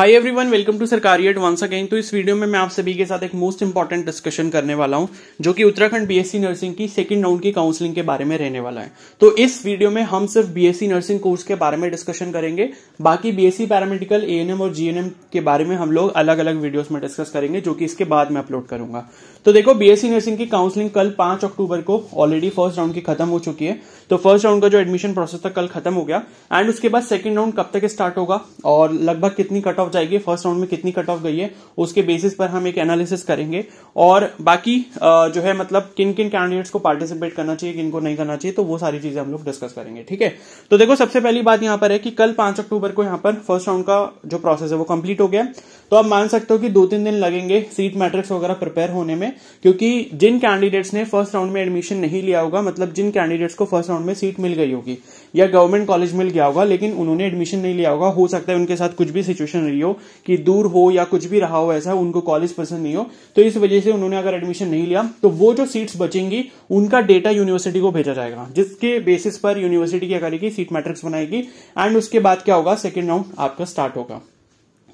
hi everyone welcome to Sarkari advance again तो इस video में मैं आप सभी के साथ एक मोस्ट इंपॉर्टेंट डिस्कशन करने वाला हूं जो कि उत्तराखंड बीएससी नर्सिंग की सेकंड राउंड की काउंसलिंग के बारे में रहने वाला है तो इस वीडियो में हम सिर्फ बीएससी नर्सिंग कोर्स के बारे में डिस्कशन करेंगे बाकी बीएससी पैरामेडिकल एएनएम और जीएनएम के बारे में हम लोग अलग अलग वीडियो में डिस्कस करेंगे जो कि इसके बाद में अपलोड करूंगा तो देखो बीएससी नर्सिंग की काउंसलिंग कल पांच अक्टूबर को ऑलरेडी फर्स्ट राउंड की खत्म हो चुकी है तो फर्स्ट राउंड का जो एडमिशन प्रोसेस था कल खत्म हो गया एंड उसके बाद सेकंड राउंड कब तक स्टार्ट होगा और लगभग कितनी कट ऑफ जाएगी फर्स्ट राउंड में कितनी कट ऑफ गई है उसके बेसिस पर हम एक एनालिसिस करेंगे और बाकी जो है मतलब किन किन कैंडिडेट्स को पार्टिसिपेट करना चाहिए किनको नहीं करना चाहिए तो वो सारी चीजें हम लोग डिस्कस करेंगे ठीक है तो देखो सबसे पहली बात यहां पर है कि कल पांच अक्टूबर को यहां पर फर्स्ट राउंड का जो प्रोसेस है वो कंप्लीट हो गया तो आप मान सकते हो कि दो तीन दिन लगेंगे सीट मैट्रिक्स वगैरह प्रिपेयर होने में हैं क्योंकि जिन कैंडिडेट्स ने फर्स्ट राउंड में एडमिशन नहीं लिया होगा मतलब जिन कैंडिडेट्स को फर्स्ट राउंड में सीट मिल गई होगी या गवर्नमेंट कॉलेज मिल गया होगा लेकिन उन्होंने एडमिशन नहीं लिया होगा हो सकता है उनके साथ कुछ भी सिचुएशन रही हो कि दूर हो या कुछ भी रहा हो ऐसा उनको कॉलेज पसंद नहीं हो तो इस वजह से उन्होंने अगर एडमिशन नहीं लिया तो वो जो सीट्स बचेंगी उनका डेटा यूनिवर्सिटी को भेजा जाएगा जिसके बेसिस पर यूनिवर्सिटी क्या करेगी सीट मैट्रिक्स बनाएगी एंड उसके बाद क्या होगा सेकेंड राउंड आपका स्टार्ट होगा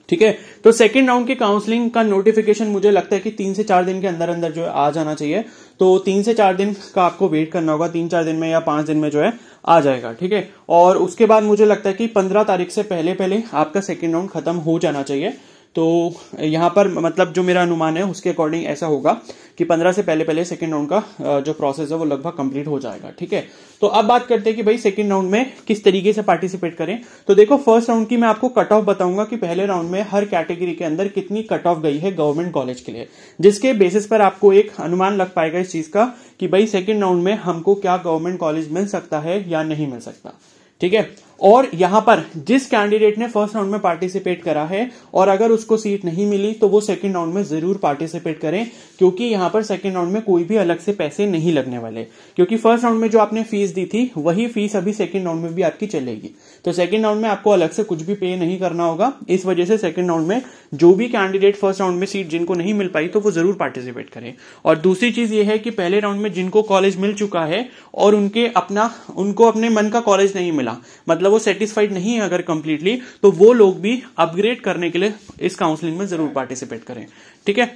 ठीक है तो सेकेंड राउंड की काउंसलिंग का नोटिफिकेशन मुझे लगता है कि तीन से चार दिन के अंदर अंदर जो है आ जाना चाहिए तो तीन से चार दिन का आपको वेट करना होगा तीन चार दिन में या पांच दिन में जो है आ जाएगा ठीक है और उसके बाद मुझे लगता है कि पंद्रह तारीख से पहले पहले आपका सेकेंड राउंड खत्म हो जाना चाहिए तो यहाँ पर मतलब जो मेरा अनुमान है उसके अकॉर्डिंग ऐसा होगा कि 15 से पहले पहले सेकेंड राउंड का जो प्रोसेस है वो लगभग कंप्लीट हो जाएगा ठीक है तो अब बात करते हैं कि भाई सेकेंड राउंड में किस तरीके से पार्टिसिपेट करें तो देखो फर्स्ट राउंड की मैं आपको कट ऑफ बताऊंगा कि पहले राउंड में हर कैटेगरी के अंदर कितनी कट ऑफ गई है गवर्नमेंट कॉलेज के लिए जिसके बेसिस पर आपको एक अनुमान लग पाएगा इस चीज का कि भाई सेकेंड राउंड में हमको क्या गवर्नमेंट कॉलेज मिल सकता है या नहीं मिल सकता ठीक है और यहां पर जिस कैंडिडेट ने फर्स्ट राउंड में पार्टिसिपेट करा है और अगर उसको सीट नहीं मिली तो वो सेकंड राउंड में जरूर पार्टिसिपेट करें क्योंकि यहां पर सेकंड राउंड में कोई भी अलग से पैसे नहीं लगने वाले क्योंकि फर्स्ट राउंड में जो आपने फीस दी थी वही फीस अभी सेकंड राउंड में भी आपकी चलेगी तो सेकंड राउंड में आपको अलग से कुछ भी पे नहीं करना होगा इस वजह से सेकंड राउंड में जो भी कैंडिडेट फर्स्ट राउंड में सीट जिनको नहीं मिल पाई तो वो जरूर पार्टिसिपेट करें और दूसरी चीज ये है कि पहले राउंड में जिनको कॉलेज मिल चुका है और उनके अपना उनको अपने मन का कॉलेज नहीं मिला मतलब मतलब वो सेटिस्फाइड नहीं है अगर कंप्लीटली तो वो लोग भी अपग्रेड करने के लिए इस काउंसलिंग में जरूर पार्टिसिपेट करें ठीक है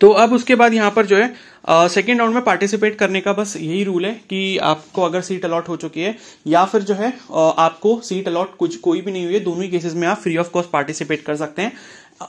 तो अब उसके बाद यहां पर जो है सेकेंड राउंड में पार्टिसिपेट करने का बस यही रूल है कि आपको अगर सीट अलॉट हो चुकी है या फिर जो है आ, आपको सीट अलॉट कुछ कोई भी नहीं हुई है दोनों ही केसेस में आप फ्री ऑफ कॉस्ट पार्टिसिपेट कर सकते हैं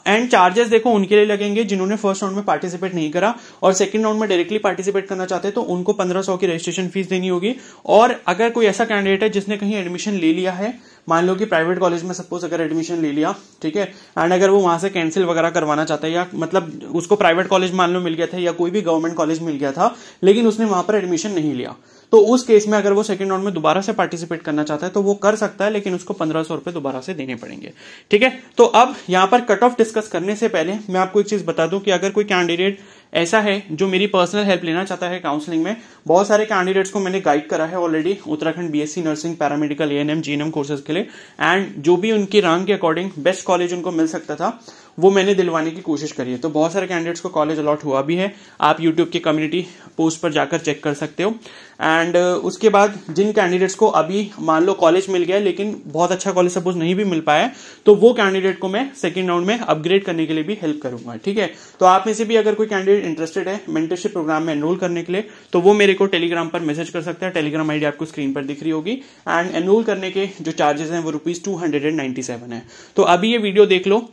एंड चार्जेस देखो उनके लिए लगेंगे जिन्होंने फर्स्ट राउंड में पार्टिसिपेट नहीं करा और सेकंड राउंड में डायरेक्टली पार्टिसिपेट करना चाहते हैं तो उनको पंद्रह सौ की रजिस्ट्रेशन फीस देनी होगी और अगर कोई ऐसा कैंडिडेट है जिसने कहीं एडमिशन ले लिया है मान लो कि प्राइवेट कॉलेज में सपोज अगर एडमिशन ले लिया ठीक है एंड अगर वो वहां से कैंसिल वगैरह करवाना चाहता है या मतलब उसको प्राइवेट कॉलेज मान लो मिल गया था या कोई भी गवर्नमेंट कॉलेज मिल गया था लेकिन उसने वहां पर एडमिशन नहीं लिया तो उस केस में अगर वो सेकेंड राउंड में दोबारा से पार्टिसिपेट करना चाहता है तो वो कर सकता है लेकिन उसको पंद्रह सौ रुपए दोबारा से देने पड़ेंगे ठीक है तो अब यहाँ पर कट ऑफ डिस्कस करने से पहले मैं आपको एक चीज बता दूं कि अगर कोई कैंडिडेट ऐसा है जो मेरी पर्सनल हेल्प लेना चाहता है काउंसलिंग में बहुत सारे कैंडिडेट्स को मैंने गाइड करा है already Uttarakhand BSc nursing paramedical ANM GNM courses के लिए एंड जो भी उनकी रैंक के अकॉर्डिंग बेस्ट कॉलेज उनको मिल सकता था वो मैंने दिलवाने की कोशिश करी है तो बहुत सारे कैंडिडेट्स को कॉलेज अलॉट हुआ भी है आप यूट्यूब की कम्युनिटी पोस्ट पर जाकर चेक कर सकते हो एंड uh, उसके बाद जिन कैंडिडेट्स को अभी मान लो कॉलेज मिल गया लेकिन बहुत अच्छा कॉलेज सपोज नहीं भी मिल पाया तो वो कैंडिडेट को मैं सेकेंड राउंड में अपग्रेड करने के लिए भी हेल्प करूंगा ठीक है तो आप में से भी अगर कोई कैंडिडेट इंटरेस्टेड है मेंटरशिप प्रोग्राम में एनरोल करने के लिए तो वो मेरे को टेलीग्राम पर मैसेज कर सकता है टेलीग्राम आईडी आपको स्क्रीन पर दिख रही होगी एंड एनरोल करने के जो चार्जेस हैं वो rupees two hundred and ninety seven है तो अभी ये वीडियो देख लो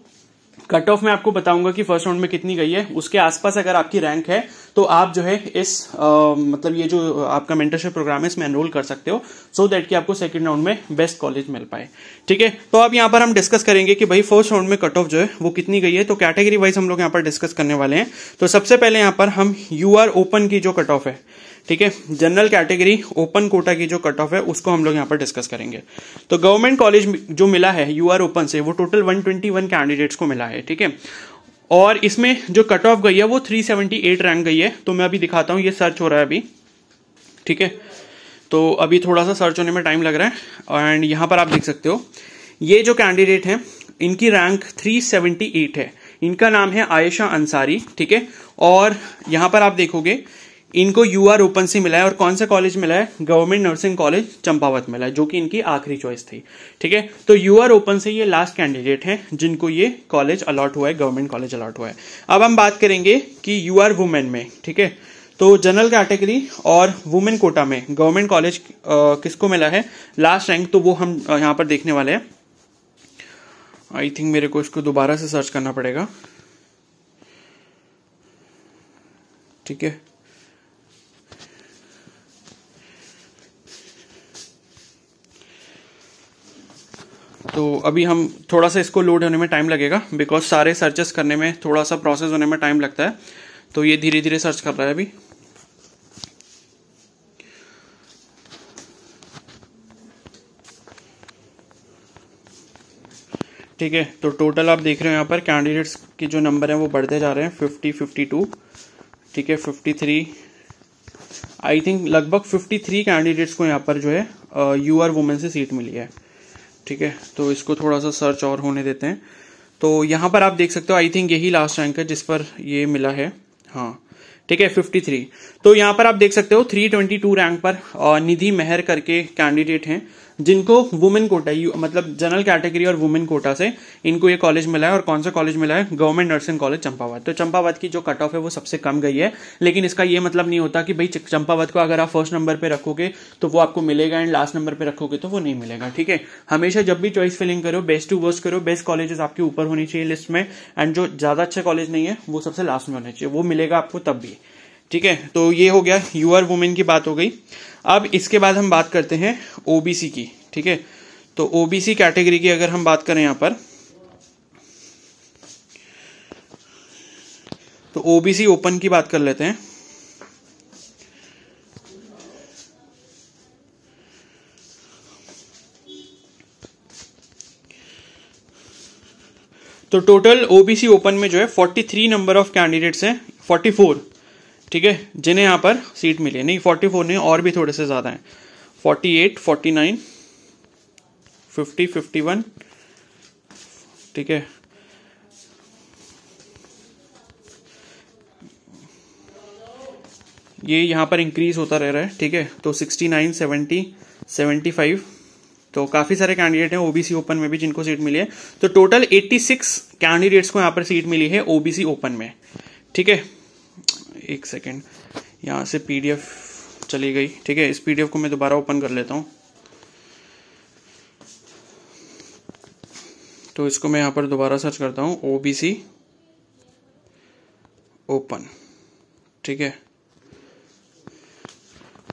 कट ऑफ में आपको बताऊंगा कि फर्स्ट राउंड में कितनी गई है उसके आसपास अगर आपकी रैंक है तो आप जो है इस आ, मतलब ये जो आपका मेंटरशिप प्रोग्राम है इसमें एनरोल कर सकते हो सो so देट कि आपको सेकंड राउंड में बेस्ट कॉलेज मिल पाए ठीक है तो अब यहां पर हम डिस्कस करेंगे कि भाई फर्स्ट राउंड में कट ऑफ जो है वो कितनी गई है तो कैटेगरी वाइज हम लोग यहाँ पर डिस्कस करने वाले हैं तो सबसे पहले यहां पर हम यू आर ओपन की जो कट ऑफ है ठीक है जनरल कैटेगरी ओपन कोटा की जो कट ऑफ है उसको हम लोग यहाँ पर डिस्कस करेंगे तो गवर्नमेंट कॉलेज जो मिला है यू आर ओपन से वो टोटल 121 कैंडिडेट्स को मिला है ठीक है और इसमें जो कट ऑफ गई है वो 378 रैंक गई है तो मैं अभी दिखाता हूँ ये सर्च हो रहा है अभी ठीक है तो अभी थोड़ा सा सर्च होने में टाइम लग रहा है एंड यहाँ पर आप देख सकते हो ये जो कैंडिडेट हैं इनकी रैंक 378 है इनका नाम है आयशा अंसारी ठीक है और यहाँ पर आप देखोगे इनको यू आर ओपन से मिला है और कौन सा कॉलेज मिला है गवर्नमेंट नर्सिंग कॉलेज चंपावत मिला है जो कि इनकी आखिरी चॉइस थी ठीक है तो यू आर ओपन से ये लास्ट कैंडिडेट हैं जिनको ये कॉलेज अलॉट हुआ है गवर्नमेंट कॉलेज अलॉट हुआ है अब हम बात करेंगे कि यू आर वुमेन में ठीक है तो जनरल कैटेगरी और वुमेन कोटा में गवर्नमेंट कॉलेज किसको मिला है लास्ट रैंक तो वो हम यहाँ पर देखने वाले हैं आई थिंक मेरे को इसको दोबारा से सर्च करना पड़ेगा ठीक है तो अभी हम थोड़ा सा इसको लोड होने में टाइम लगेगा बिकॉज सारे सर्चेस करने में थोड़ा सा प्रोसेस होने में टाइम लगता है तो ये धीरे धीरे सर्च कर रहा है अभी ठीक है तो टोटल आप देख रहे हो यहाँ पर कैंडिडेट्स के जो नंबर हैं वो बढ़ते जा रहे हैं फिफ्टी फिफ्टी टू ठीक है फिफ्टी थ्री आई थिंक लगभग फिफ्टी थ्री कैंडिडेट्स को यहाँ पर जो है यू आर वुमेन से सीट मिली है ठीक है तो इसको थोड़ा सा सर्च और होने देते हैं तो यहाँ पर आप देख सकते हो आई थिंक यही लास्ट रैंक है जिस पर ये मिला है हाँ ठीक है 53 तो यहाँ पर आप देख सकते हो 322 रैंक पर निधि मेहर करके कैंडिडेट हैं जिनको वुमेन कोटा यू मतलब जनरल कैटेगरी और वुमेन कोटा से इनको ये कॉलेज मिला है और कौन सा कॉलेज मिला है गवर्नमेंट नर्सिंग कॉलेज चंपावत तो चंपावत की जो कट ऑफ है वो सबसे कम गई है लेकिन इसका ये मतलब नहीं होता कि भाई चंपावत को अगर आप फर्स्ट नंबर पर रखोगे तो वो आपको मिलेगा एंड लास्ट नंबर पर रखोगे तो वो नहीं मिलेगा ठीक है हमेशा जब भी चॉइस फिलिंग करो बेस्ट टू वर्स्ट करो बेस्ट कॉलेजेस आपके ऊपर होनी चाहिए लिस्ट में एंड जो ज़्यादा अच्छे कॉलेज नहीं है वो सबसे लास्ट में होना चाहिए वो मिलेगा आपको तब भी ठीक है तो ये हो गया यूअर वुमेन की बात हो गई अब इसके बाद हम बात करते हैं ओबीसी की ठीक है तो ओबीसी कैटेगरी की अगर हम बात करें यहां पर तो ओबीसी ओपन की बात कर लेते हैं तो टोटल ओबीसी ओपन में जो है 43 नंबर ऑफ कैंडिडेट्स हैं 44 ठीक है जिन्हें यहाँ पर सीट मिली है नहीं फोर्टी फोर नहीं और भी थोड़े से ज़्यादा हैं forty eight forty nine fifty fifty one ठीक है ये यहाँ पर इंक्रीज होता रह रहा है ठीक है तो sixty nine seventy seventy five तो काफ़ी सारे कैंडिडेट हैं ओबीसी ओपन में भी जिनको सीट मिली है तो टोटल एट्टी सिक्स कैंडिडेट्स को यहाँ पर सीट मिली है ओबीसी ओपन में ठीक है एक सेकेंड यहाँ से पी चली गई ठीक है इस पी को मैं दोबारा ओपन कर लेता हूँ तो इसको मैं यहाँ पर दोबारा सर्च करता हूँ ओ बी सी ओपन ठीक है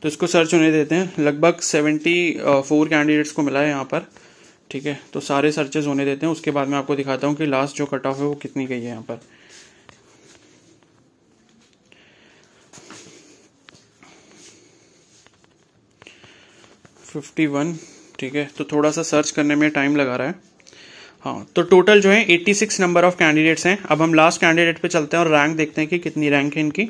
तो इसको सर्च होने देते हैं लगभग सेवेंटी फोर कैंडिडेट्स को मिला है यहाँ पर ठीक है तो सारे सर्चेज होने देते हैं उसके बाद मैं आपको दिखाता हूँ कि लास्ट जो कट ऑफ है वो कितनी गई है यहाँ पर फिफ्टी वन ठीक है तो थोड़ा सा सर्च करने में टाइम लगा रहा है हाँ तो टोटल जो है eighty six number of candidates हैं अब हम लास्ट कैंडिडेट पे चलते हैं और रैंक देखते हैं कि कितनी रैंक है इनकी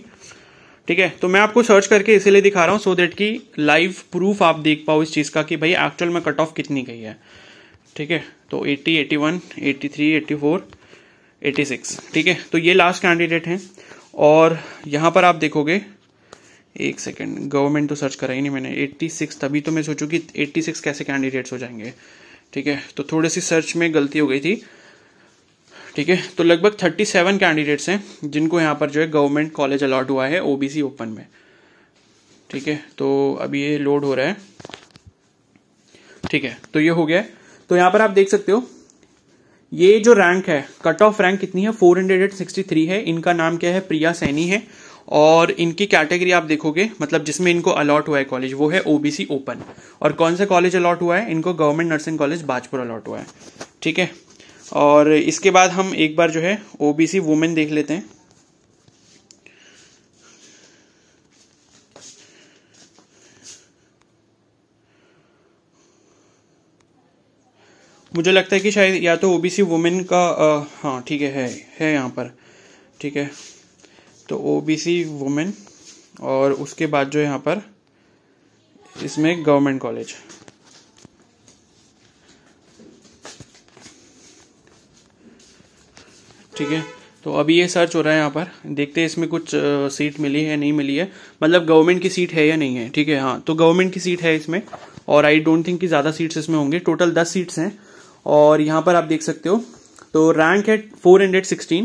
ठीक है तो मैं आपको सर्च करके इसीलिए दिखा रहा हूँ सो देट की लाइव प्रूफ आप देख पाओ इस चीज़ का कि भाई एक्चुअल में कट ऑफ कितनी गई है ठीक है तो eighty eighty one three eighty four eighty six ठीक है तो ये लास्ट कैंडिडेट हैं और यहाँ पर आप देखोगे एक सेकेंड गवर्नमेंट तो सर्च करा ही नहीं मैंने सिक्स तभी तो मैं सोचू कि सिक्स कैसे कैंडिडेट्स हो जाएंगे ठीक है तो थोड़ी सी सर्च में गलती हो गई थी ठीक है तो लगभग थर्टी सेवन कैंडिडेट्स हैं जिनको यहाँ पर जो है गवर्नमेंट कॉलेज अलॉट हुआ है ओबीसी ओपन में ठीक है तो अभी ये लोड हो रहा है ठीक है तो ये हो गया तो यहाँ पर आप देख सकते हो ये जो रैंक है कट ऑफ रैंक कितनी है थ्री है इनका नाम क्या है प्रिया सैनी है और इनकी कैटेगरी आप देखोगे मतलब जिसमें इनको अलॉट हुआ है कॉलेज वो है ओबीसी ओपन और कौन सा कॉलेज अलॉट हुआ है इनको government nursing college Bajpur allot हुआ है ठीक है और इसके बाद हम एक बार जो है ओबीसी वुमेन देख लेते हैं मुझे लगता है कि शायद या तो ओबीसी वुमेन का आ, हाँ ठीक है है, यहाँ पर ठीक है तो ओ बी सी वुमेन और उसके बाद जो यहाँ पर इसमें गवर्नमेंट कॉलेज ठीक है तो अभी ये सर्च हो रहा है यहाँ पर देखते हैं इसमें कुछ सीट मिली है नहीं मिली है मतलब गवर्नमेंट की सीट है या नहीं है ठीक है हाँ तो गवर्नमेंट की सीट है इसमें और आई डोंट थिंक कि ज़्यादा सीट्स इसमें होंगे टोटल दस सीट्स हैं और यहाँ पर आप देख सकते हो तो रैंक है 416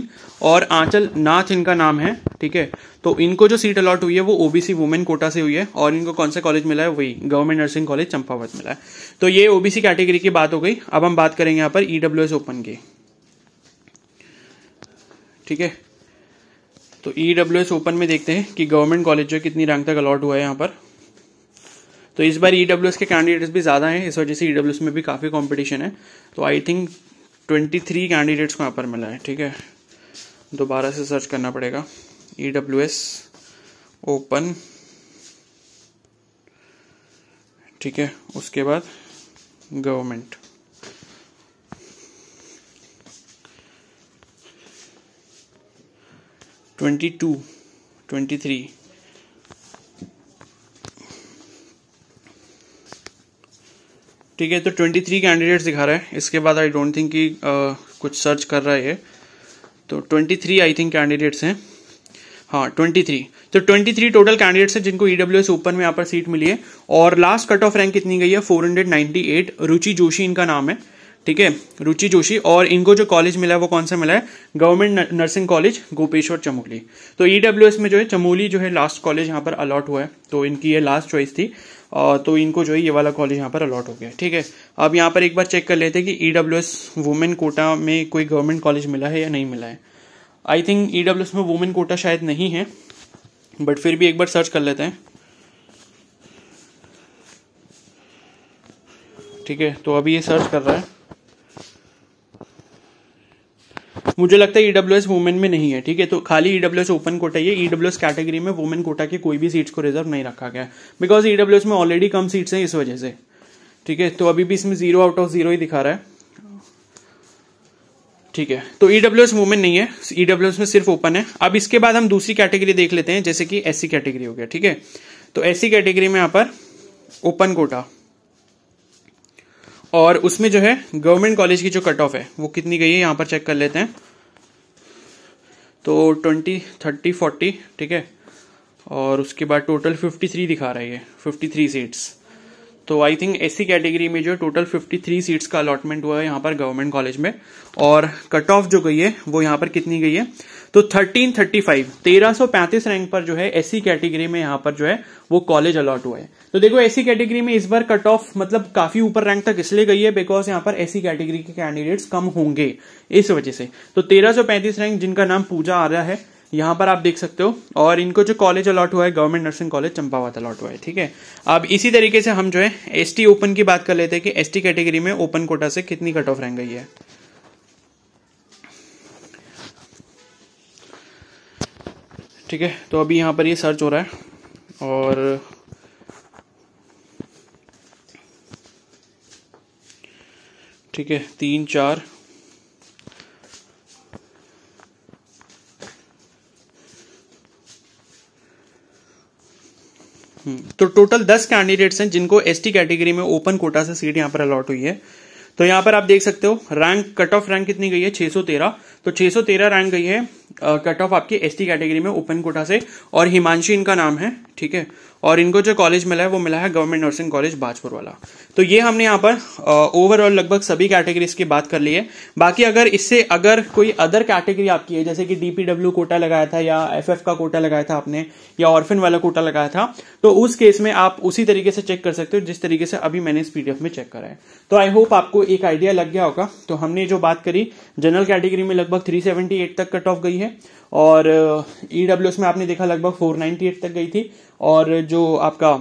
और आंचल नाथ इनका नाम है ठीक है तो इनको जो सीट अलॉट हुई है वो ओबीसी वुमेन कोटा से हुई है और इनको कौन सा कॉलेज मिला है वही गवर्नमेंट नर्सिंग कॉलेज चंपावत मिला है तो ये ओबीसी कैटेगरी की बात हो गई अब हम बात करेंगे यहाँ पर ईडब्ल्यूएस e ओपन की ठीक है तो ई e ओपन में देखते हैं कि गवर्नमेंट कॉलेज जो कितनी रैंक तक अलॉट हुआ है यहाँ पर तो इस बार ई e के कैंडिडेट्स भी ज़्यादा हैं इस वजह से ई में भी काफ़ी कॉम्पिटिशन है तो I think twenty three candidates को यहाँ पर मिला है ठीक है दोबारा से सर्च करना पड़ेगा ई डब्ल्यू एस ओपन ठीक है उसके बाद government twenty two twenty three ठीक है तो 23 कैंडिडेट्स दिखा रहा है इसके बाद आई डोंट थिंक कि कुछ सर्च कर रहा है ये तो 23 आई थिंक कैंडिडेट्स हैं हाँ 23 तो 23 टोटल कैंडिडेट्स हैं जिनको ईडब्ल्यू एस ओपन में यहाँ पर सीट मिली है और लास्ट कट ऑफ रैंक कितनी गई है 498 रुचि जोशी इनका नाम है ठीक है रुचि जोशी और इनको जो कॉलेज मिला है वो कौन सा मिला है government nursing college Gopeshwar Chamoli तो ई e में जो है चमोली जो है लास्ट कॉलेज यहाँ पर अलॉट हुआ है तो इनकी ये लास्ट चॉइस थी तो इनको जो है ये वाला कॉलेज यहाँ पर अलॉट हो गया ठीक है अब यहाँ पर एक बार चेक कर लेते हैं कि E W S women quota में कोई गवर्नमेंट कॉलेज मिला है या नहीं मिला है I think E W S में वुमेन कोटा शायद नहीं है बट फिर भी एक बार सर्च कर लेते हैं ठीक है तो अभी ये सर्च कर रहा है मुझे लगता है ईडब्ल्यू एस वुमेन में नहीं है ठीक है तो खाली ईडब्ल्यू एस ओपन कोटा ही ईडब्ल्यू एस कैटेगरी में वुमेन कोटा के कोई भी सीट्स को रिजर्व नहीं रखा गया बिकॉज ईडब्ल्यू एस में ऑलरेडी कम सीट्स हैं इस वजह से ठीक है तो अभी भी इसमें जीरो आउट ऑफ जीरो ही दिखा रहा है ठीक है तो ईडब्ल्यू एस वुमेन नहीं है ईडब्ल्यू e एस में सिर्फ ओपन है अब इसके बाद हम दूसरी कैटेगरी देख लेते हैं जैसे कि एससी कैटेगरी हो गया ठीक है तो एससी कैटेगरी में यहाँ पर ओपन कोटा और उसमें जो है गवर्नमेंट कॉलेज की जो कट ऑफ है वो कितनी गई है यहाँ पर चेक कर लेते हैं तो ट्वेंटी थर्टी फोर्टी ठीक है और उसके बाद टोटल फिफ्टी थ्री दिखा रही है फिफ्टी थ्री सीट्स तो आई थिंक एस कैटेगरी में जो टोटल 53 सीट्स का अलॉटमेंट हुआ है यहाँ पर गवर्नमेंट कॉलेज में और कट ऑफ जो गई है वो यहाँ पर कितनी गई है तो 1335 1335 रैंक पर जो है एस कैटेगरी में यहाँ पर जो है वो कॉलेज अलॉट हुआ है तो देखो ऐसी कैटेगरी में इस बार कट ऑफ मतलब काफी ऊपर रैंक तक इसलिए गई है बिकॉज यहाँ पर ऐसी कैटेगरी के कैंडिडेट्स कम होंगे इस वजह से तो तेरह रैंक जिनका नाम पूजा आ रहा है यहाँ पर आप देख सकते हो और इनको जो कॉलेज अलॉट हुआ है government nursing college Champawat allot हुआ है ठीक है अब इसी तरीके से हम जो है एस ओपन की बात कर लेते हैं कि एस कैटेगरी में ओपन कोटा से कितनी कट ऑफ रैंक गई है ठीक है तो अभी यहाँ पर ये यह सर्च हो रहा है और ठीक है तीन चार तो टोटल दस कैंडिडेट्स हैं जिनको एसटी कैटेगरी में ओपन कोटा से सीट यहां पर अलॉट हुई है तो यहां पर आप देख सकते हो रैंक कट ऑफ रैंक कितनी गई है 613 तो 613 रैंक गई है कट ऑफ आपकी टी कैटेगरी में ओपन कोटा से और हिमांशी इनका नाम है ठीक है और इनको जो कॉलेज मिला है वो मिला है गवर्नमेंट नर्सिंग कॉलेज बाजपुर वाला तो ये हमने यहाँ पर ओवरऑल लगभग सभी कैटेगरीज की बात कर ली है बाकी अगर इससे अगर कोई अदर कैटेगरी आपकी है जैसे कि डीपीडब्ल्यू कोटा लगाया था या एफ का कोटा लगाया था आपने या ऑर्फिन वाला कोटा लगाया था तो उस केस में आप उसी तरीके से चेक कर सकते हो जिस तरीके से अभी मैंने इस पीडीएफ में चेक करा है तो आई होप आपको एक आइडिया लग गया होगा तो हमने जो बात करी जनरल कैटेगरी में लगभग लगभग 378 तक कट ऑफ गई है और ई uh, e में आपने देखा लगभग 498 तक गई थी और जो आपका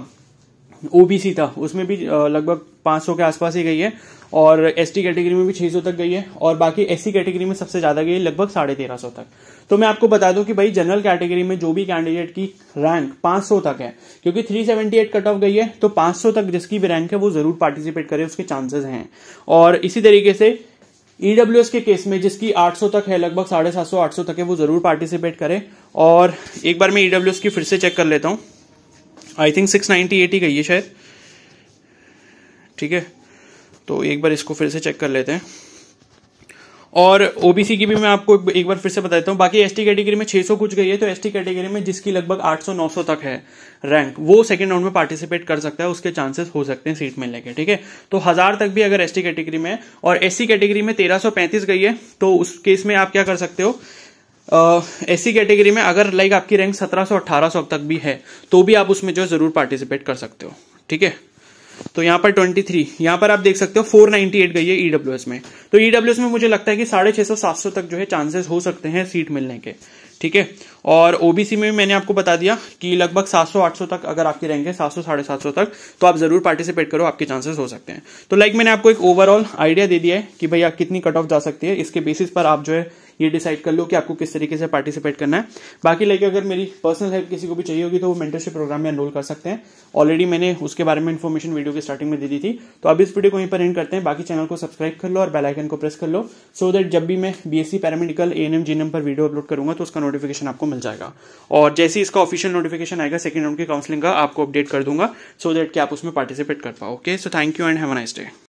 ओबीसी था उसमें भी uh, लगभग 500 के आसपास ही गई है और एस कैटेगरी में भी 600 तक गई है और बाकी एस कैटेगरी में सबसे ज़्यादा गई लगभग साढ़े तेरह सौ तक तो मैं आपको बता दूं कि भाई जनरल कैटेगरी में जो भी कैंडिडेट की रैंक 500 तक है क्योंकि 378 कट ऑफ गई है तो 500 तक जिसकी भी रैंक है वो जरूर पार्टिसिपेट करे उसके चांसेस हैं और इसी तरीके से ईडब्ल्यू e के केस में जिसकी 800 तक है लगभग साढ़े सात सौ आठ सौ तक है वो जरूर पार्टिसिपेट करें और एक बार मैं ईडब्ल्यू e की फिर से चेक कर लेता हूँ I think six ninety eighty गई है शायद ठीक है तो एक बार इसको फिर से चेक कर लेते हैं और ओबीसी की भी मैं आपको एक बार फिर से बता देता हूँ बाकी एसटी कैटेगरी में 600 कुछ गई है तो एसटी कैटेगरी में जिसकी लगभग 800-900 तक है रैंक वो सेकंड राउंड में पार्टिसिपेट कर सकता है उसके चांसेस हो सकते हैं सीट मिलने के ठीक है तो हजार तक भी अगर एसटी कैटेगरी में और एस कैटेगरी में तेरह गई है तो उस केस में आप क्या कर सकते हो एस uh, कैटेगरी में अगर लाइक आपकी रैंक सत्रह सौ तक भी है तो भी आप उसमें जो है जरूर पार्टिसिपेट कर सकते हो ठीक है तो यहां पर 23 यहां पर आप देख सकते हो 498 गई है ईडब्ल्यू e में तो ईडब्ल्यू e में मुझे लगता है कि साढ़े छह सौ सात सौ तक जो है चांसेस हो सकते हैं सीट मिलने के ठीक है और ओबीसी में मैंने आपको बता दिया कि लगभग 700 800 तक अगर आपकी रैंक है 700 साढ़े सात तक तो आप जरूर पार्टिसिपेट करो आपके चांसेस हो सकते हैं तो लाइक मैंने आपको एक ओवरऑल आइडिया दे दिया है कि भैया कितनी कट ऑफ जा सकती है इसके बेसिस पर आप जो है ये डिसाइड कर लो कि आपको किस तरीके से पार्टिसिपेट करना है बाकी लाइक अगर मेरी पर्सनल हेल्प किसी को भी चाहिए होगी तो वो मेंटरशिप प्रोग्राम में एनरोल कर सकते हैं ऑलरेडी मैंने उसके बारे में इन्फॉर्मेशन वीडियो के स्टार्टिंग में दे दी थी तो अब इस वीडियो को यहीं पर एंड करते हैं बाकी चैनल को सब्सक्राइब कर लो और बेलाइकन को प्रेस कर लो सो so दैट जब भी मैं BSc paramedical A N GNM पर वीडियो अपलोड करूंगा तो उसका नोटिफिकेशन आपको मिल जाएगा और जैसे ही इसका ऑफिशियल नोटिफिकेशन आएगा सेकंड राउंड की काउंसलिंग का आपको अपडेट कर दूंगा सो दैट कि आप उसमें पार्टिसिपेट कर पाओ okay so thank you and have nice day